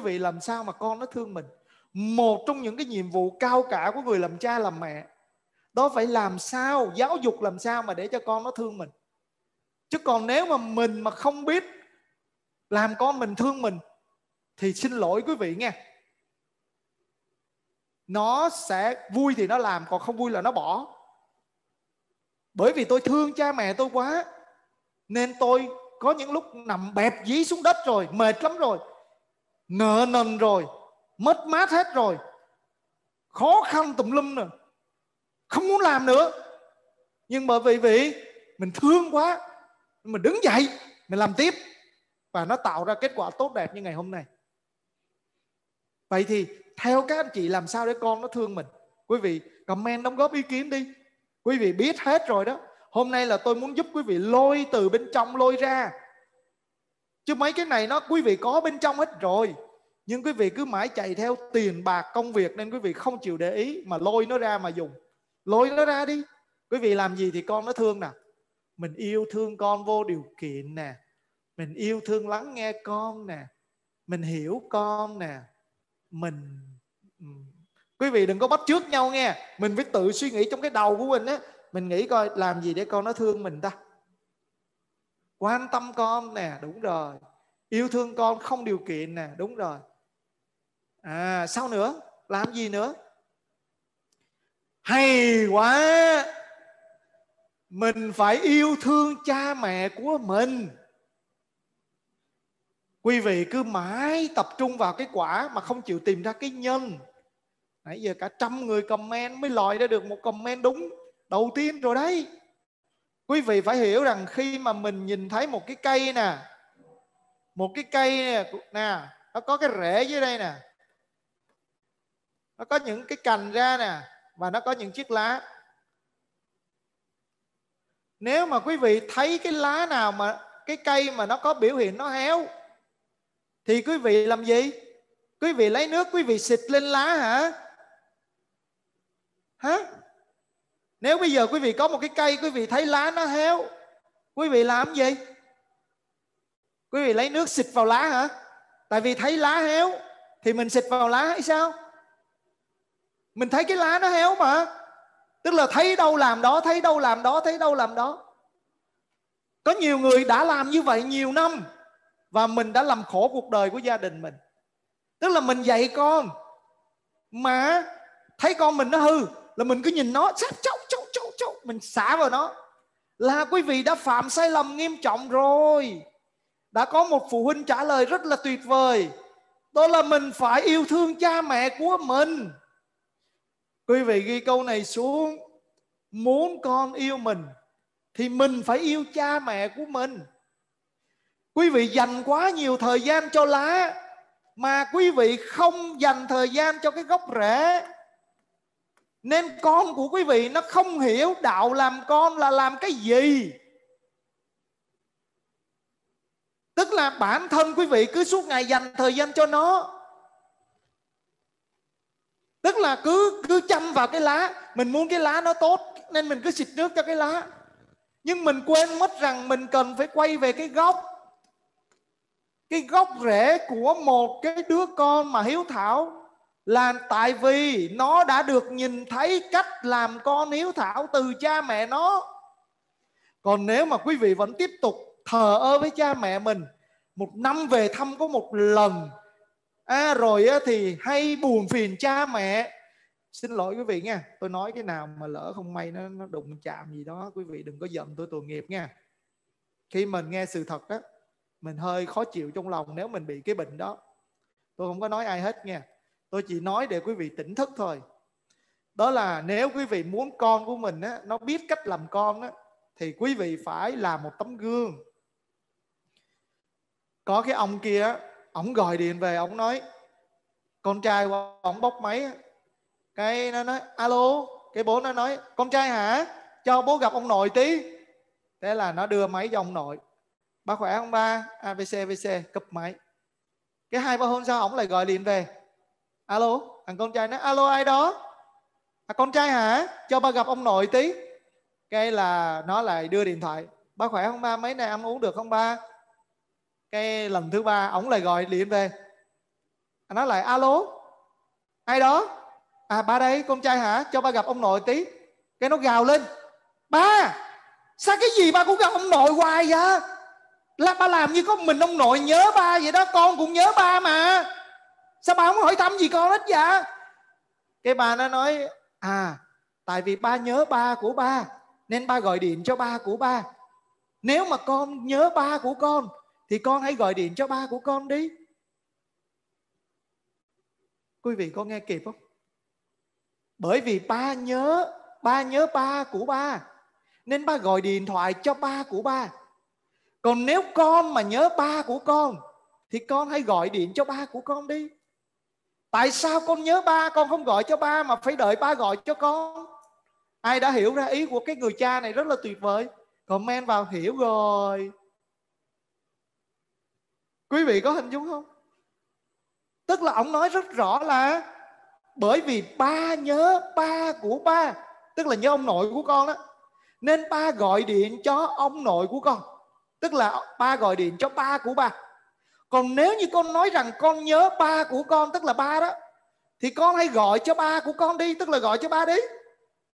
quý vị làm sao mà con nó thương mình một trong những cái nhiệm vụ cao cả của người làm cha làm mẹ đó phải làm sao giáo dục làm sao mà để cho con nó thương mình chứ còn nếu mà mình mà không biết làm con mình thương mình thì xin lỗi quý vị nghe nó sẽ vui thì nó làm còn không vui là nó bỏ bởi vì tôi thương cha mẹ tôi quá nên tôi có những lúc nằm bẹp dí xuống đất rồi mệt lắm rồi nợ nần rồi mất mát hết rồi khó khăn tùm lum rồi không muốn làm nữa nhưng bởi vì vị mình thương quá mình đứng dậy mình làm tiếp và nó tạo ra kết quả tốt đẹp như ngày hôm nay vậy thì theo các anh chị làm sao để con nó thương mình quý vị comment đóng góp ý kiến đi quý vị biết hết rồi đó hôm nay là tôi muốn giúp quý vị lôi từ bên trong lôi ra chứ mấy cái này nó quý vị có bên trong hết rồi nhưng quý vị cứ mãi chạy theo tiền bạc công việc nên quý vị không chịu để ý mà lôi nó ra mà dùng lôi nó ra đi quý vị làm gì thì con nó thương nè mình yêu thương con vô điều kiện nè mình yêu thương lắng nghe con nè mình hiểu con nè mình quý vị đừng có bắt trước nhau nghe mình phải tự suy nghĩ trong cái đầu của mình á mình nghĩ coi làm gì để con nó thương mình ta quan tâm con nè đúng rồi yêu thương con không điều kiện nè đúng rồi à sao nữa làm gì nữa hay quá mình phải yêu thương cha mẹ của mình quý vị cứ mãi tập trung vào cái quả mà không chịu tìm ra cái nhân nãy giờ cả trăm người comment mới lòi ra được một comment đúng đầu tiên rồi đấy quý vị phải hiểu rằng khi mà mình nhìn thấy một cái cây nè một cái cây nè, nè nó có cái rễ dưới đây nè nó có những cái cành ra nè và nó có những chiếc lá nếu mà quý vị thấy cái lá nào mà cái cây mà nó có biểu hiện nó héo thì quý vị làm gì quý vị lấy nước quý vị xịt lên lá hả Nếu bây giờ quý vị có một cái cây quý vị thấy lá nó héo, quý vị làm gì? Quý vị lấy nước xịt vào lá hả? Tại vì thấy lá héo thì mình xịt vào lá hay sao? Mình thấy cái lá nó héo mà. Tức là thấy đâu làm đó, thấy đâu làm đó, thấy đâu làm đó. Có nhiều người đã làm như vậy nhiều năm và mình đã làm khổ cuộc đời của gia đình mình. Tức là mình dạy con mà thấy con mình nó hư là mình cứ nhìn nó sát chốc chốc chốc chốc mình xả vào nó là quý vị đã phạm sai lầm nghiêm trọng rồi đã có một phụ huynh trả lời rất là tuyệt vời đó là mình phải yêu thương cha mẹ của mình quý vị ghi câu này xuống muốn con yêu mình thì mình phải yêu cha mẹ của mình quý vị dành quá nhiều thời gian cho lá mà quý vị không dành thời gian cho cái gốc rễ nên con của quý vị nó không hiểu đạo làm con là làm cái gì tức là bản thân quý vị cứ suốt ngày dành thời gian cho nó tức là cứ cứ chăm vào cái lá mình muốn cái lá nó tốt nên mình cứ xịt nước cho cái lá nhưng mình quên mất rằng mình cần phải quay về cái gốc cái gốc rễ của một cái đứa con mà hiếu thảo là tại vì nó đã được nhìn thấy cách làm con hiếu thảo từ cha mẹ nó còn nếu mà quý vị vẫn tiếp tục thờ ơ với cha mẹ mình một năm về thăm có một lần à, rồi thì hay buồn phiền cha mẹ xin lỗi quý vị nha tôi nói cái nào mà lỡ không may nó, nó đụng chạm gì đó quý vị đừng có giận tôi tội nghiệp nha khi mình nghe sự thật đó mình hơi khó chịu trong lòng nếu mình bị cái bệnh đó tôi không có nói ai hết nha tôi chỉ nói để quý vị tỉnh thức thôi đó là nếu quý vị muốn con của mình á, nó biết cách làm con á, thì quý vị phải làm một tấm gương có cái ông kia ông gọi điện về ông nói con trai của ông bóc máy cái nó nói alo cái bố nó nói con trai hả cho bố gặp ông nội tí thế là nó đưa máy cho ông nội ba khỏe ông ba abc abc cấp máy cái hai ba hôm sau ông lại gọi điện về alo thằng con trai nói alo ai đó à, con trai hả cho ba gặp ông nội tí cái là nó lại đưa điện thoại ba khỏe không ba mấy nay ăn uống được không ba cái lần thứ ba ổng lại gọi điện về nó lại alo ai đó à ba đây con trai hả cho ba gặp ông nội tí cái nó gào lên ba sao cái gì ba cũng gặp ông nội hoài vậy là ba làm như có mình ông nội nhớ ba vậy đó con cũng nhớ ba mà sao bà không hỏi thăm gì con hết vậy? cái bà nó nói à tại vì ba nhớ ba của ba nên ba gọi điện cho ba của ba nếu mà con nhớ ba của con thì con hãy gọi điện cho ba của con đi quý vị có nghe kịp không bởi vì ba nhớ ba nhớ ba của ba nên ba gọi điện thoại cho ba của ba còn nếu con mà nhớ ba của con thì con hãy gọi điện cho ba của con đi tại sao con nhớ ba con không gọi cho ba mà phải đợi ba gọi cho con ai đã hiểu ra ý của cái người cha này rất là tuyệt vời comment vào hiểu rồi quý vị có hình dung không tức là ông nói rất rõ là bởi vì ba nhớ ba của ba tức là nhớ ông nội của con đó nên ba gọi điện cho ông nội của con tức là ba gọi điện cho ba của ba còn nếu như con nói rằng con nhớ ba của con tức là ba đó thì con hãy gọi cho ba của con đi tức là gọi cho ba đi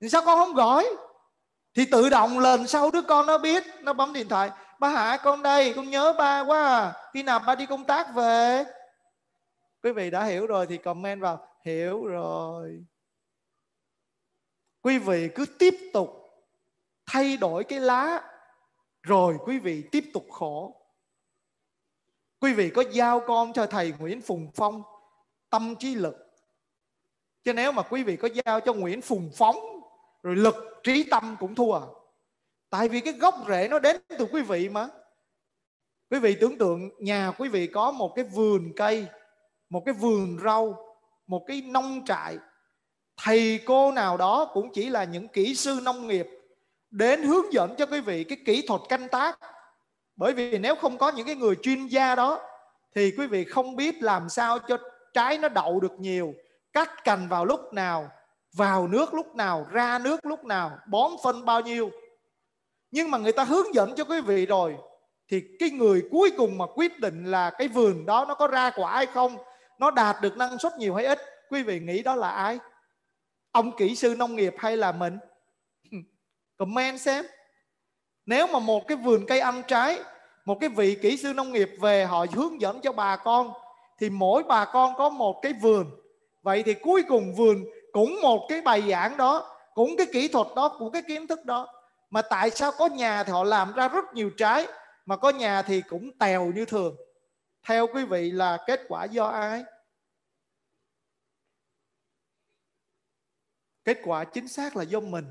thì sao con không gọi thì tự động lần sau đứa con nó biết nó bấm điện thoại ba hả con đây con nhớ ba quá à. khi nào ba đi công tác về quý vị đã hiểu rồi thì comment vào hiểu rồi quý vị cứ tiếp tục thay đổi cái lá rồi quý vị tiếp tục khổ quý vị có giao con cho thầy Nguyễn Phùng Phong tâm trí lực chứ nếu mà quý vị có giao cho Nguyễn Phùng Phóng rồi lực trí tâm cũng thua tại vì cái gốc rễ nó đến từ quý vị mà quý vị tưởng tượng nhà quý vị có một cái vườn cây một cái vườn rau một cái nông trại thầy cô nào đó cũng chỉ là những kỹ sư nông nghiệp đến hướng dẫn cho quý vị cái kỹ thuật canh tác bởi vì nếu không có những cái người chuyên gia đó thì quý vị không biết làm sao cho trái nó đậu được nhiều cắt cành vào lúc nào vào nước lúc nào ra nước lúc nào bón phân bao nhiêu nhưng mà người ta hướng dẫn cho quý vị rồi thì cái người cuối cùng mà quyết định là cái vườn đó nó có ra quả hay không nó đạt được năng suất nhiều hay ít quý vị nghĩ đó là ai ông kỹ sư nông nghiệp hay là mình comment xem nếu mà một cái vườn cây ăn trái một cái vị kỹ sư nông nghiệp về họ hướng dẫn cho bà con thì mỗi bà con có một cái vườn vậy thì cuối cùng vườn cũng một cái bài giảng đó cũng cái kỹ thuật đó cũng cái kiến thức đó mà tại sao có nhà thì họ làm ra rất nhiều trái mà có nhà thì cũng tèo như thường theo quý vị là kết quả do ai kết quả chính xác là do mình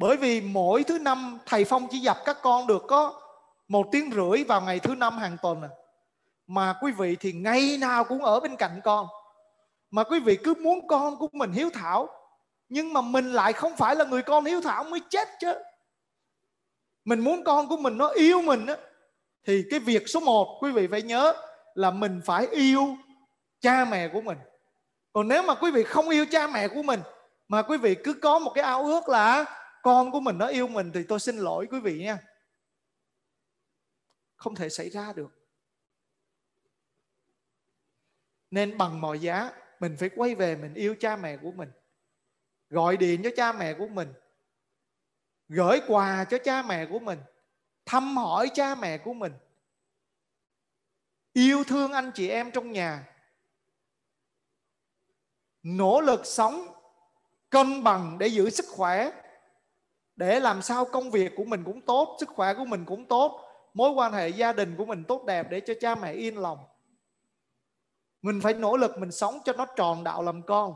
bởi vì mỗi thứ năm thầy Phong chỉ dập các con được có một tiếng rưỡi vào ngày thứ năm hàng tuần à. Mà quý vị thì ngày nào cũng ở bên cạnh con. Mà quý vị cứ muốn con của mình hiếu thảo. Nhưng mà mình lại không phải là người con hiếu thảo mới chết chứ. Mình muốn con của mình nó yêu mình á. Thì cái việc số một quý vị phải nhớ là mình phải yêu cha mẹ của mình. Còn nếu mà quý vị không yêu cha mẹ của mình mà quý vị cứ có một cái ao ước là con của mình nó yêu mình thì tôi xin lỗi quý vị nha không thể xảy ra được nên bằng mọi giá mình phải quay về mình yêu cha mẹ của mình gọi điện cho cha mẹ của mình gửi quà cho cha mẹ của mình thăm hỏi cha mẹ của mình yêu thương anh chị em trong nhà nỗ lực sống cân bằng để giữ sức khỏe để làm sao công việc của mình cũng tốt sức khỏe của mình cũng tốt mối quan hệ gia đình của mình tốt đẹp để cho cha mẹ yên lòng mình phải nỗ lực mình sống cho nó tròn đạo làm con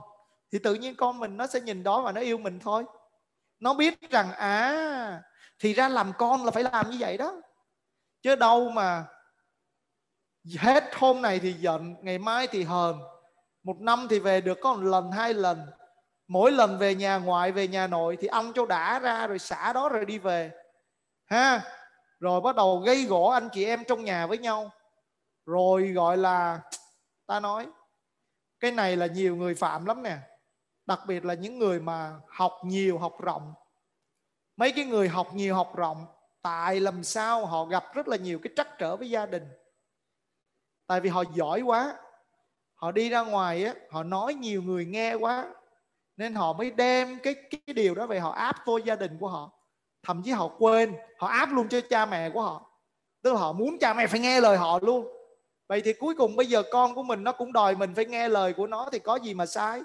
thì tự nhiên con mình nó sẽ nhìn đó và nó yêu mình thôi nó biết rằng à thì ra làm con là phải làm như vậy đó chứ đâu mà hết hôm này thì giận ngày mai thì hờn một năm thì về được có một lần hai lần mỗi lần về nhà ngoại về nhà nội thì ông cho đã ra rồi xả đó rồi đi về ha rồi bắt đầu gây gỗ anh chị em trong nhà với nhau rồi gọi là ta nói cái này là nhiều người phạm lắm nè đặc biệt là những người mà học nhiều học rộng mấy cái người học nhiều học rộng tại làm sao họ gặp rất là nhiều cái trắc trở với gia đình tại vì họ giỏi quá họ đi ra ngoài á họ nói nhiều người nghe quá nên họ mới đem cái cái điều đó về họ áp vô gia đình của họ thậm chí họ quên họ áp luôn cho cha mẹ của họ tức là họ muốn cha mẹ phải nghe lời họ luôn vậy thì cuối cùng bây giờ con của mình nó cũng đòi mình phải nghe lời của nó thì có gì mà sai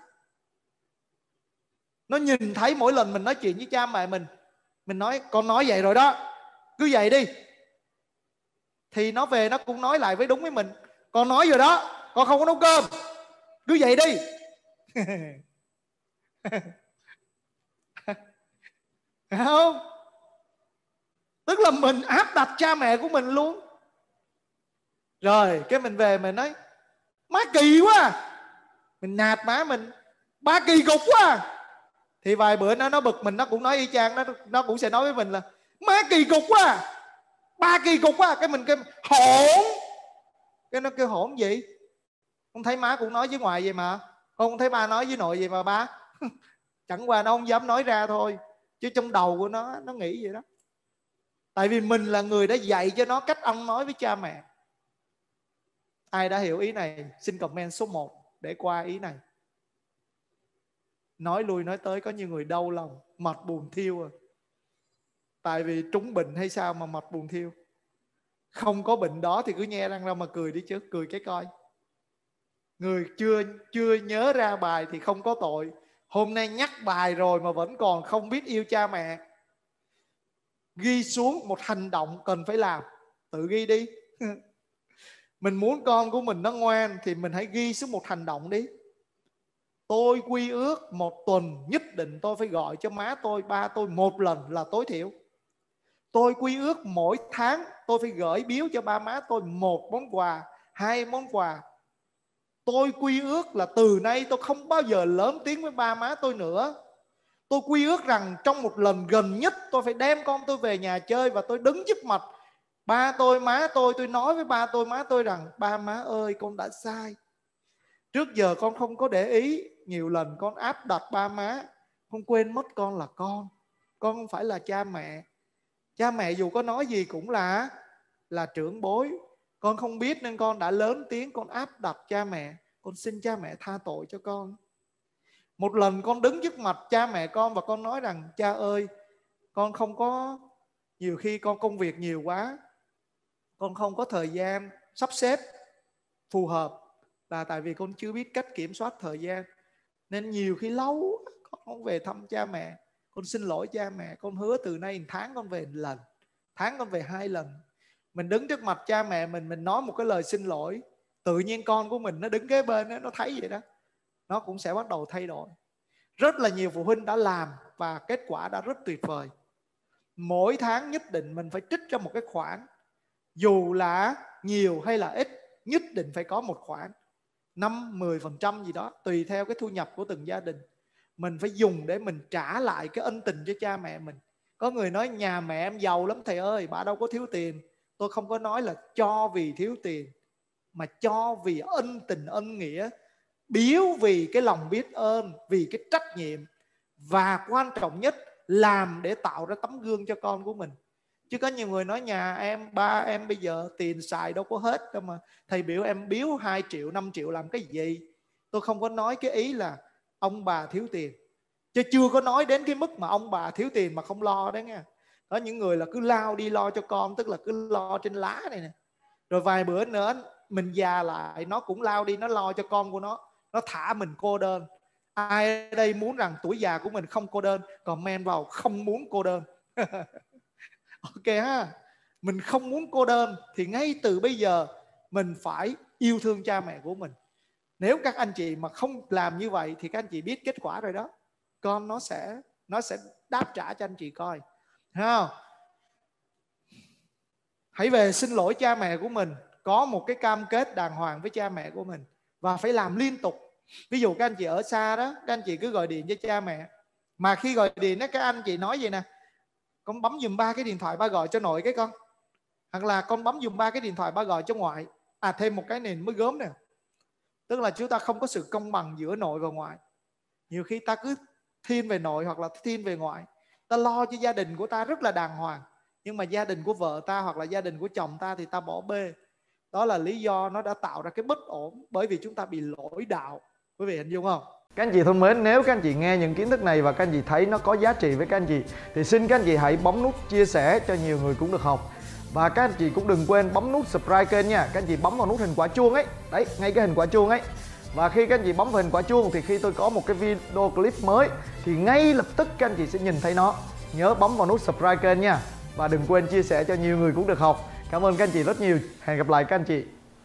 nó nhìn thấy mỗi lần mình nói chuyện với cha mẹ mình mình nói con nói vậy rồi đó cứ vậy đi thì nó về nó cũng nói lại với đúng với mình con nói rồi đó con không có nấu cơm cứ vậy đi không tức là mình áp đặt cha mẹ của mình luôn rồi cái mình về mình nói má kỳ quá à. mình nạt má mình ba kỳ cục quá à. thì vài bữa nó nó bực mình nó cũng nói y chang nó nó cũng sẽ nói với mình là má kỳ cục quá à. ba kỳ cục quá cái mình cái hỗn cái nó kêu hỗn gì không thấy má cũng nói với ngoại vậy mà không thấy ba nói với nội vậy mà ba chẳng qua nó không dám nói ra thôi chứ trong đầu của nó nó nghĩ vậy đó tại vì mình là người đã dạy cho nó cách ăn nói với cha mẹ ai đã hiểu ý này xin comment số 1 để qua ý này nói lui nói tới có nhiều người đau lòng mệt buồn thiêu à tại vì trúng bệnh hay sao mà mệt buồn thiêu không có bệnh đó thì cứ nghe răng ra mà cười đi chứ cười cái coi người chưa chưa nhớ ra bài thì không có tội hôm nay nhắc bài rồi mà vẫn còn không biết yêu cha mẹ ghi xuống một hành động cần phải làm tự ghi đi mình muốn con của mình nó ngoan thì mình hãy ghi xuống một hành động đi tôi quy ước một tuần nhất định tôi phải gọi cho má tôi ba tôi một lần là tối thiểu tôi quy ước mỗi tháng tôi phải gửi biếu cho ba má tôi một món quà hai món quà tôi quy ước là từ nay tôi không bao giờ lớn tiếng với ba má tôi nữa tôi quy ước rằng trong một lần gần nhất tôi phải đem con tôi về nhà chơi và tôi đứng trước mặt ba tôi má tôi tôi nói với ba tôi má tôi rằng ba má ơi con đã sai trước giờ con không có để ý nhiều lần con áp đặt ba má không quên mất con là con con không phải là cha mẹ cha mẹ dù có nói gì cũng là là trưởng bối con không biết nên con đã lớn tiếng con áp đặt cha mẹ con xin cha mẹ tha tội cho con một lần con đứng trước mặt cha mẹ con và con nói rằng cha ơi con không có nhiều khi con công việc nhiều quá con không có thời gian sắp xếp phù hợp là tại vì con chưa biết cách kiểm soát thời gian nên nhiều khi lâu con không về thăm cha mẹ con xin lỗi cha mẹ con hứa từ nay tháng con về lần tháng con về hai lần mình đứng trước mặt cha mẹ mình mình nói một cái lời xin lỗi tự nhiên con của mình nó đứng kế bên đó, nó thấy vậy đó nó cũng sẽ bắt đầu thay đổi rất là nhiều phụ huynh đã làm và kết quả đã rất tuyệt vời mỗi tháng nhất định mình phải trích ra một cái khoản dù là nhiều hay là ít nhất định phải có một khoản 5, 10% gì đó tùy theo cái thu nhập của từng gia đình mình phải dùng để mình trả lại cái ân tình cho cha mẹ mình có người nói nhà mẹ em giàu lắm thầy ơi bà đâu có thiếu tiền tôi không có nói là cho vì thiếu tiền mà cho vì ân tình ân nghĩa biếu vì cái lòng biết ơn vì cái trách nhiệm và quan trọng nhất làm để tạo ra tấm gương cho con của mình chứ có nhiều người nói nhà em ba em bây giờ tiền xài đâu có hết đâu mà thầy biểu em biếu 2 triệu 5 triệu làm cái gì tôi không có nói cái ý là ông bà thiếu tiền chứ chưa có nói đến cái mức mà ông bà thiếu tiền mà không lo đấy nha có những người là cứ lao đi lo cho con tức là cứ lo trên lá này nè rồi vài bữa nữa mình già lại nó cũng lao đi nó lo cho con của nó nó thả mình cô đơn ai ở đây muốn rằng tuổi già của mình không cô đơn comment vào không muốn cô đơn ok ha mình không muốn cô đơn thì ngay từ bây giờ mình phải yêu thương cha mẹ của mình nếu các anh chị mà không làm như vậy thì các anh chị biết kết quả rồi đó con nó sẽ nó sẽ đáp trả cho anh chị coi Thấy không? Hãy về xin lỗi cha mẹ của mình, có một cái cam kết đàng hoàng với cha mẹ của mình và phải làm liên tục. Ví dụ các anh chị ở xa đó, các anh chị cứ gọi điện cho cha mẹ. Mà khi gọi điện đó các anh chị nói vậy nè, con bấm dùm ba cái điện thoại ba gọi cho nội cái con. Hoặc là con bấm dùm ba cái điện thoại ba gọi cho ngoại. À thêm một cái nền mới gớm nè. Tức là chúng ta không có sự công bằng giữa nội và ngoại. Nhiều khi ta cứ thiên về nội hoặc là thiên về ngoại ta lo cho gia đình của ta rất là đàng hoàng nhưng mà gia đình của vợ ta hoặc là gia đình của chồng ta thì ta bỏ bê đó là lý do nó đã tạo ra cái bất ổn bởi vì chúng ta bị lỗi đạo quý vị hình dung không các anh chị thân mến, nếu các anh chị nghe những kiến thức này và các anh chị thấy nó có giá trị với các anh chị thì xin các anh chị hãy bấm nút chia sẻ cho nhiều người cũng được học. Và các anh chị cũng đừng quên bấm nút subscribe kênh nha. Các anh chị bấm vào nút hình quả chuông ấy. Đấy, ngay cái hình quả chuông ấy và khi các anh chị bấm vào hình quả chuông thì khi tôi có một cái video clip mới thì ngay lập tức các anh chị sẽ nhìn thấy nó nhớ bấm vào nút subscribe kênh nha và đừng quên chia sẻ cho nhiều người cũng được học cảm ơn các anh chị rất nhiều hẹn gặp lại các anh chị